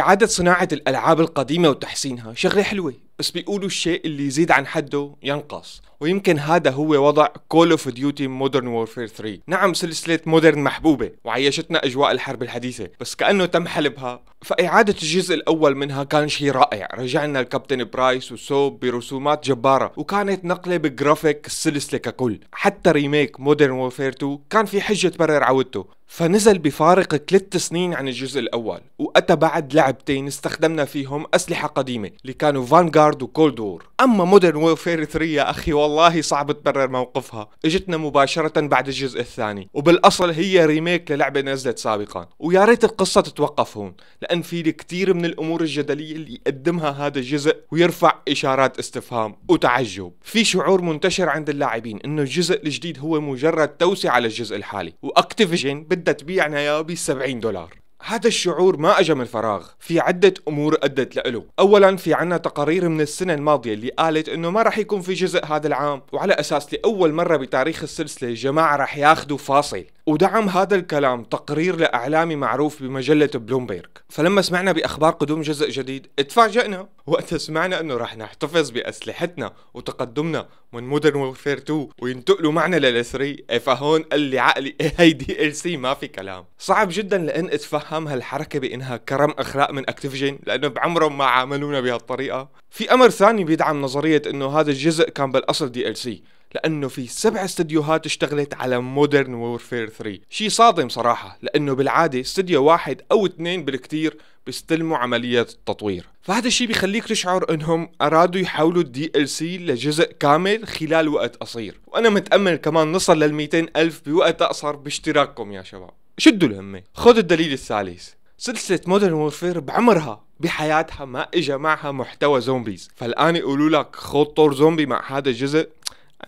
إعادة صناعة الألعاب القديمة وتحسينها شغلة حلوة بس بيقولوا الشيء اللي يزيد عن حده ينقص ويمكن هذا هو وضع كول اوف ديوتي مودرن وورفير 3 نعم سلسلة مودرن محبوبة وعيشتنا أجواء الحرب الحديثة بس كأنه تم حلبها فإعادة الجزء الأول منها كان شيء رائع رجعنا الكابتن برايس وسوب برسومات جبارة وكانت نقلة بجرافيك السلسلة ككل حتى ريميك مودرن وورفير 2 كان في حجة تبرر عودته فنزل بفارق ثلاث سنين عن الجزء الأول وأتى بعد لعبتين استخدمنا فيهم أسلحة قديمة اللي كانوا فانغارد جارد وكولد وور اما مودرن وورفير 3 يا اخي والله صعب تبرر موقفها اجتنا مباشره بعد الجزء الثاني وبالاصل هي ريميك للعبه نزلت سابقا ويا ريت القصه تتوقف هون لان في كثير من الامور الجدليه اللي يقدمها هذا الجزء ويرفع اشارات استفهام وتعجب في شعور منتشر عند اللاعبين انه الجزء الجديد هو مجرد توسعه للجزء الحالي واكتيفيجن بدها تبيعنا يا ب 70 دولار هذا الشعور ما اجى من فراغ، في عدة امور ادت لإله، اولا في عنا تقارير من السنة الماضية اللي قالت انه ما رح يكون في جزء هذا العام، وعلى اساس لاول مرة بتاريخ السلسلة الجماعة رح ياخذوا فاصل، ودعم هذا الكلام تقرير لاعلامي معروف بمجلة بلومبيرغ، فلما سمعنا باخبار قدوم جزء جديد تفاجئنا، وقتها سمعنا انه رح نحتفظ باسلحتنا وتقدمنا من مودرن وورفير 2 وينتقلوا معنا لل 3 إيه فهون قال لي عقلي إيه هي دي ال سي ما في كلام، صعب جدا لان اتفهم بتفهم هالحركه بانها كرم اخلاق من اكتيفجن لانه بعمرهم ما عاملونا بهالطريقه في امر ثاني بيدعم نظريه انه هذا الجزء كان بالاصل دي ال سي لانه في سبع استديوهات اشتغلت على مودرن وورفير 3 شيء صادم صراحه لانه بالعاده استديو واحد او اثنين بالكثير بيستلموا عمليات التطوير فهذا الشيء بيخليك تشعر انهم ارادوا يحولوا الدي ال سي لجزء كامل خلال وقت قصير وانا متأمل كمان نصل لل ألف بوقت اقصر باشتراككم يا شباب شدوا الهمة خذ الدليل الثالث سلسلة مودرن وورفير بعمرها بحياتها ما اجى معها محتوى زومبيز فالان يقولوا لك خذ طور زومبي مع هذا الجزء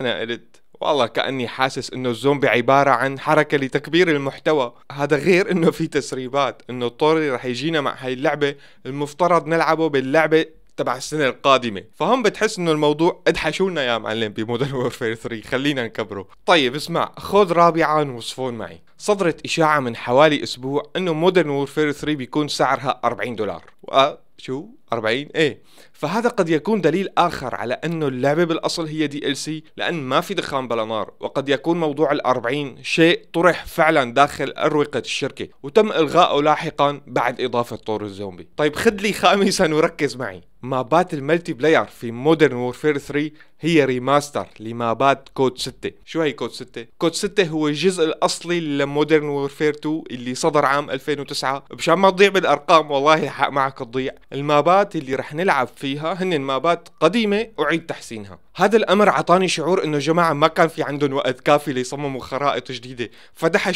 انا قلت والله كاني حاسس انه الزومبي عباره عن حركه لتكبير المحتوى هذا غير انه في تسريبات انه الطور اللي رح يجينا مع هاي اللعبه المفترض نلعبه باللعبه تبع السنه القادمه فهم بتحس انه الموضوع ادحشونا يا معلم بمودرن وورفير 3 خلينا نكبره طيب اسمع خذ رابعا وصفون معي صدرت اشاعه من حوالي اسبوع انه مودرن وورفير 3 بيكون سعرها 40 دولار و... شو 40 ايه فهذا قد يكون دليل اخر على انه اللعبه بالاصل هي دي ال سي لان ما في دخان بلا نار وقد يكون موضوع ال 40 شيء طرح فعلا داخل اروقه الشركه وتم الغائه لاحقا بعد اضافه طور الزومبي طيب خذ لي خامسا وركز معي مع باتل الملتي بلاير في مودرن وورفير 3 هي ريماستر لما بعد كود 6 شو هي كود 6 كود 6 هو الجزء الاصلي لمودرن وورفير 2 اللي صدر عام 2009 مشان ما تضيع بالارقام والله الحق معك تضيع المابات اللي رح نلعب فيها هن مابات قديمه اعيد تحسينها هذا الامر عطاني شعور انه جماعه ما كان في عندهم وقت كافي ليصمموا خرائط جديده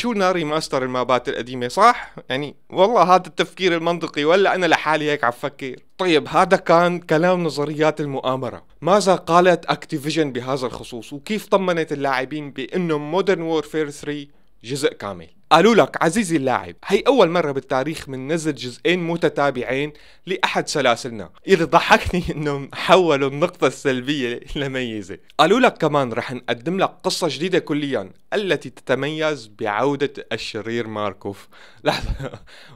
لنا ريماستر المابات القديمه صح يعني والله هذا التفكير المنطقي ولا انا لحالي هيك عم فكر طيب هذا كان كلام نظريات المؤامره ماذا قالت اكتيفيجن بهذا الخصوص وكيف طمنت اللاعبين بانه مودرن وورفير 3 جزء كامل قالوا لك عزيزي اللاعب هي أول مرة بالتاريخ من نزل جزئين متتابعين لأحد سلاسلنا اللي ضحكني أنهم حولوا النقطة السلبية لميزة قالوا لك كمان رح نقدم لك قصة جديدة كليا التي تتميز بعودة الشرير ماركوف لحظة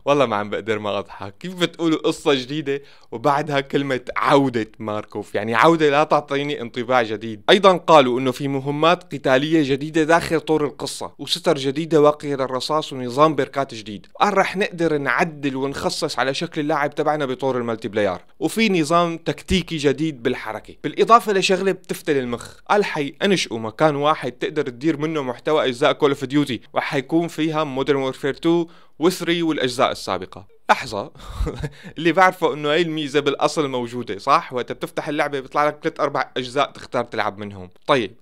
والله ما عم بقدر ما أضحك كيف بتقولوا قصة جديدة وبعدها كلمة عودة ماركوف يعني عودة لا تعطيني انطباع جديد أيضا قالوا أنه في مهمات قتالية جديدة داخل طور القصة وستر جديدة واقية للرصاص ونظام بركات جديد قال رح نقدر نعدل ونخصص على شكل اللاعب تبعنا بطور الملتي بلاير وفي نظام تكتيكي جديد بالحركة بالإضافة لشغلة بتفتل المخ قال حينشئوا مكان واحد تقدر تدير منه محتوى محتوى اجزاء كول اوف ديوتي وحيكون فيها مودرن وورفير 2 و3 والاجزاء السابقه لحظة اللي بعرفه انه هاي الميزة بالاصل موجودة صح؟ وقت بتفتح اللعبة بيطلع لك ثلاث اربع اجزاء تختار تلعب منهم، طيب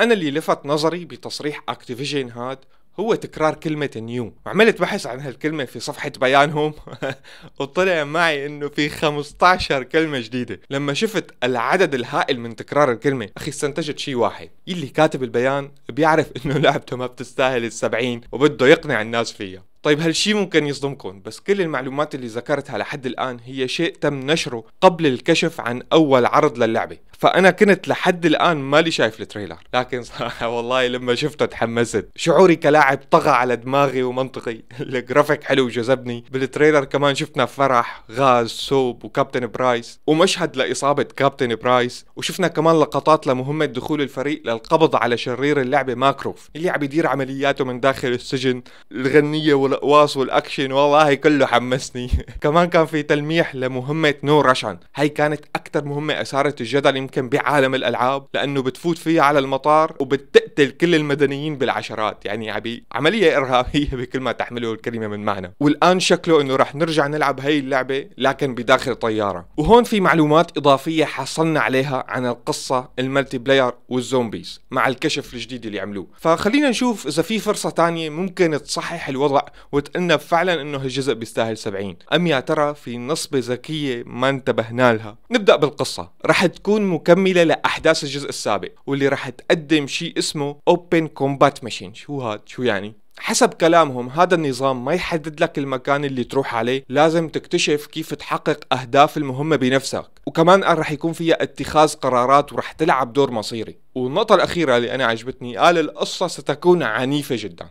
انا اللي لفت نظري بتصريح اكتيفيجن هاد هو تكرار كلمة نيو وعملت بحث عن هالكلمة في صفحة بيانهم وطلع معي انه في 15 كلمة جديدة لما شفت العدد الهائل من تكرار الكلمة اخي استنتجت شيء واحد اللي كاتب البيان بيعرف انه لعبته ما بتستاهل السبعين وبده يقنع الناس فيها طيب هالشي ممكن يصدمكم بس كل المعلومات اللي ذكرتها لحد الآن هي شيء تم نشره قبل الكشف عن أول عرض للعبة فأنا كنت لحد الآن مالي شايف التريلر لكن صراحة والله لما شفته تحمست شعوري كلاعب طغى على دماغي ومنطقي الجرافيك حلو وجذبني بالتريلر كمان شفنا فرح غاز سوب وكابتن برايس ومشهد لإصابة كابتن برايس وشفنا كمان لقطات لمهمة دخول الفريق للقبض على شرير اللعبة ماكروف اللي عم يدير عملياته من داخل السجن الغنية وال واصل اكشن والله هي كله حمسني كمان كان في تلميح لمهمة نو رشان هي كانت اكثر مهمة اثارت الجدل يمكن بعالم الالعاب لانه بتفوت فيها على المطار وبتقتل كل المدنيين بالعشرات يعني عبي عملية ارهابية بكل ما تحمله الكلمة من معنى والان شكله انه رح نرجع نلعب هي اللعبة لكن بداخل طيارة وهون في معلومات اضافية حصلنا عليها عن القصة الملتي بلاير والزومبيز مع الكشف الجديد اللي عملوه فخلينا نشوف اذا في فرصة تانية ممكن تصحح الوضع وتقلنا فعلا انه هالجزء بيستاهل 70 ام يا ترى في نصبة ذكية ما انتبهنا لها نبدأ بالقصة رح تكون مكملة لأحداث الجزء السابق واللي رح تقدم شيء اسمه Open Combat Machine شو هاد شو يعني حسب كلامهم هذا النظام ما يحدد لك المكان اللي تروح عليه لازم تكتشف كيف تحقق أهداف المهمة بنفسك وكمان رح يكون فيها اتخاذ قرارات ورح تلعب دور مصيري والنقطة الأخيرة اللي أنا عجبتني قال القصة ستكون عنيفة جدا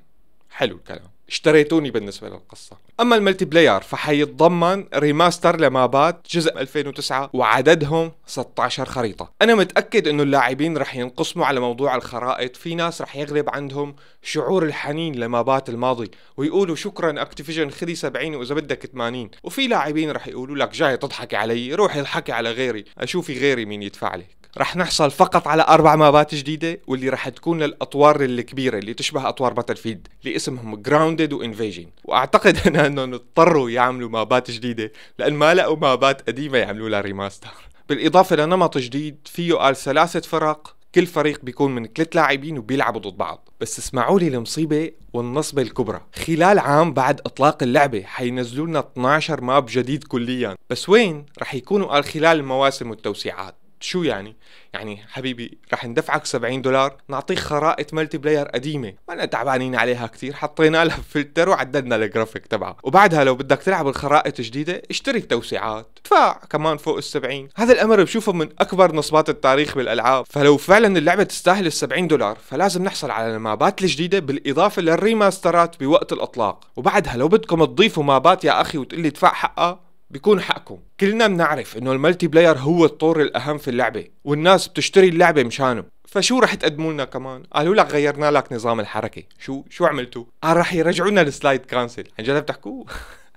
حلو الكلام اشتريتوني بالنسبه للقصه اما الملتي بلاير فحيتضمن ريماستر لمابات جزء 2009 وعددهم 16 خريطه انا متاكد انه اللاعبين رح ينقسموا على موضوع الخرائط في ناس رح يغلب عندهم شعور الحنين لمابات الماضي ويقولوا شكرا اكتيفيجن خذي 70 واذا بدك 80 وفي لاعبين رح يقولوا لك جاي تضحكي علي روحي اضحكي على غيري اشوفي غيري مين يدفع لك رح نحصل فقط على أربع مابات جديدة واللي رح تكون للأطوار الكبيرة اللي تشبه أطوار باتل فيد اللي اسمهم جراوندد وانفيجن وأعتقد أنا أنهم اضطروا يعملوا مابات جديدة لأن ما لقوا مابات قديمة يعملوا لها ريماستر بالإضافة لنمط جديد فيه آل ثلاثة فرق كل فريق بيكون من ثلاث لاعبين وبيلعبوا ضد بعض بس اسمعوا لي المصيبة والنصبة الكبرى خلال عام بعد اطلاق اللعبة حينزلوا لنا 12 ماب جديد كليا بس وين رح يكونوا قال خلال المواسم والتوسيعات شو يعني؟ يعني حبيبي رح ندفعك 70 دولار نعطيك خرائط ملتي بلاير قديمة ما أنا تعبانين عليها كثير حطينا لها فلتر وعددنا الجرافيك تبعها وبعدها لو بدك تلعب الخرائط الجديدة اشتري التوسيعات ادفع كمان فوق ال 70 هذا الامر بشوفه من اكبر نصبات التاريخ بالالعاب فلو فعلا اللعبة تستاهل ال 70 دولار فلازم نحصل على المابات الجديدة بالاضافة للريماسترات بوقت الاطلاق وبعدها لو بدكم تضيفوا مابات يا اخي وتقلي ادفع حقها بيكون حقكم كلنا بنعرف انه الملتي بلاير هو الطور الاهم في اللعبه والناس بتشتري اللعبه مشانه فشو رح تقدموا لنا كمان؟ قالوا لك غيرنا لك نظام الحركه، شو شو عملتوا؟ قال رح يرجعونا السلايد كانسل، عن جد بتحكوا؟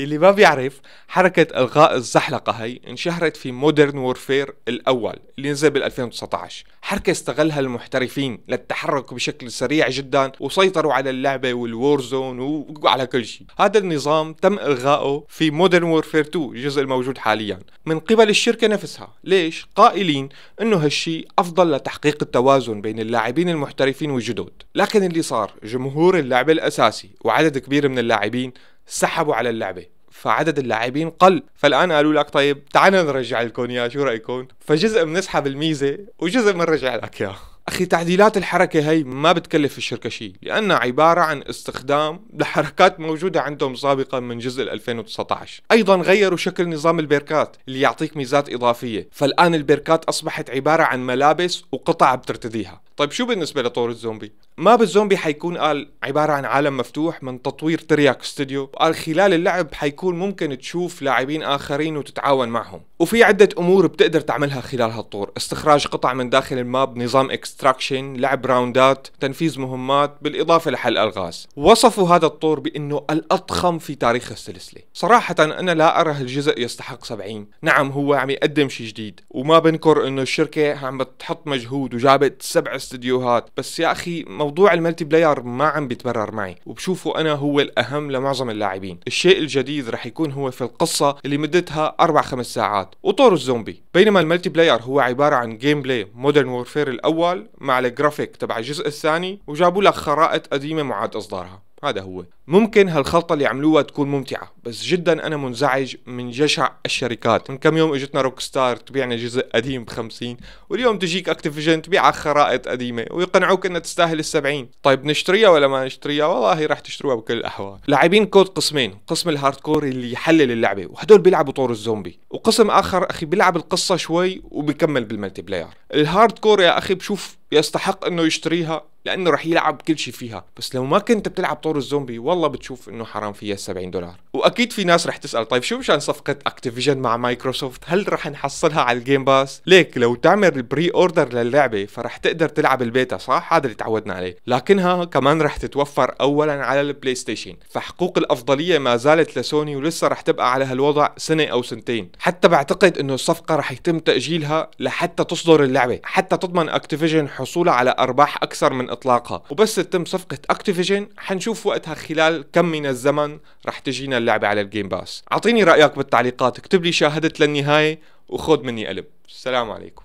اللي ما بيعرف حركة إلغاء الزحلقة هي انشهرت في مودرن وورفير الأول اللي نزل بال 2019 حركة استغلها المحترفين للتحرك بشكل سريع جدا وسيطروا على اللعبة زون وعلى كل شيء هذا النظام تم إلغائه في مودرن وورفير 2 الجزء الموجود حاليا من قبل الشركة نفسها ليش؟ قائلين أنه هالشي أفضل لتحقيق التوازن بين اللاعبين المحترفين والجدد لكن اللي صار جمهور اللعبة الأساسي وعدد كبير من اللاعبين سحبوا على اللعبه فعدد اللاعبين قل فالان قالوا لك طيب تعال نرجع لكم اياه شو رايكم فجزء بنسحب الميزه وجزء بنرجع لك اياه اخي تعديلات الحركه هي ما بتكلف الشركه شيء لانها عباره عن استخدام لحركات موجوده عندهم سابقا من جزء 2019 ايضا غيروا شكل نظام البيركات اللي يعطيك ميزات اضافيه فالان البيركات اصبحت عباره عن ملابس وقطع بترتديها طيب شو بالنسبة لطور الزومبي؟ ماب الزومبي حيكون قال عبارة عن عالم مفتوح من تطوير ترياك ستوديو قال خلال اللعب حيكون ممكن تشوف لاعبين آخرين وتتعاون معهم وفي عدة أمور بتقدر تعملها خلال هالطور استخراج قطع من داخل الماب نظام اكستراكشن لعب راوندات تنفيذ مهمات بالإضافة لحل ألغاز وصفوا هذا الطور بأنه الأضخم في تاريخ السلسلة صراحة أنا لا أرى هالجزء يستحق 70 نعم هو عم يقدم شيء جديد وما بنكر أنه الشركة عم بتحط مجهود وجابت سبع استديوهات بس يا اخي موضوع الملتي بلاير ما عم بيتبرر معي وبشوفه انا هو الاهم لمعظم اللاعبين الشيء الجديد رح يكون هو في القصه اللي مدتها 4 5 ساعات وطور الزومبي بينما الملتي بلاير هو عباره عن جيم بلاي مودرن وورفير الاول مع الجرافيك تبع الجزء الثاني وجابوا لك خرائط قديمه معاد اصدارها هذا هو ممكن هالخلطه اللي عملوها تكون ممتعه بس جدا انا منزعج من جشع الشركات من كم يوم اجتنا روك ستار تبيعنا جزء قديم ب 50 واليوم تجيك اكتيفيجن تبيعك خرائط قديمه ويقنعوك انها تستاهل السبعين 70 طيب نشتريها ولا ما نشتريها والله راح تشتروها بكل الاحوال لاعبين كود قسمين قسم الهاردكور اللي يحلل اللعبه وهدول بيلعبوا طور الزومبي وقسم اخر اخي بيلعب القصه شوي وبيكمل بالملتي بلاير الهاردكور يا اخي بشوف يستحق انه يشتريها لانه رح يلعب كل شيء فيها بس لو ما كنت بتلعب طور الزومبي والله بتشوف انه حرام فيها 70 دولار واكيد في ناس رح تسال طيب شو مشان صفقه اكتيفيجن مع مايكروسوفت هل رح نحصلها على الجيم باس ليك لو تعمل البري اوردر للعبه فرح تقدر تلعب البيتا صح هذا اللي تعودنا عليه لكنها كمان رح تتوفر اولا على البلاي ستيشن فحقوق الافضليه ما زالت لسوني ولسه رح تبقى على هالوضع سنه او سنتين حتى بعتقد انه الصفقه رح يتم تاجيلها لحتى تصدر اللعبه حتى تضمن اكتيفيجن حصولها على ارباح اكثر من اطلاقها وبس تتم صفقه اكتيفيجن حنشوف وقتها خلال كم من الزمن رح تجينا اللعبه على الجيم باس اعطيني رايك بالتعليقات اكتب لي شاهدت للنهايه وخذ مني قلب السلام عليكم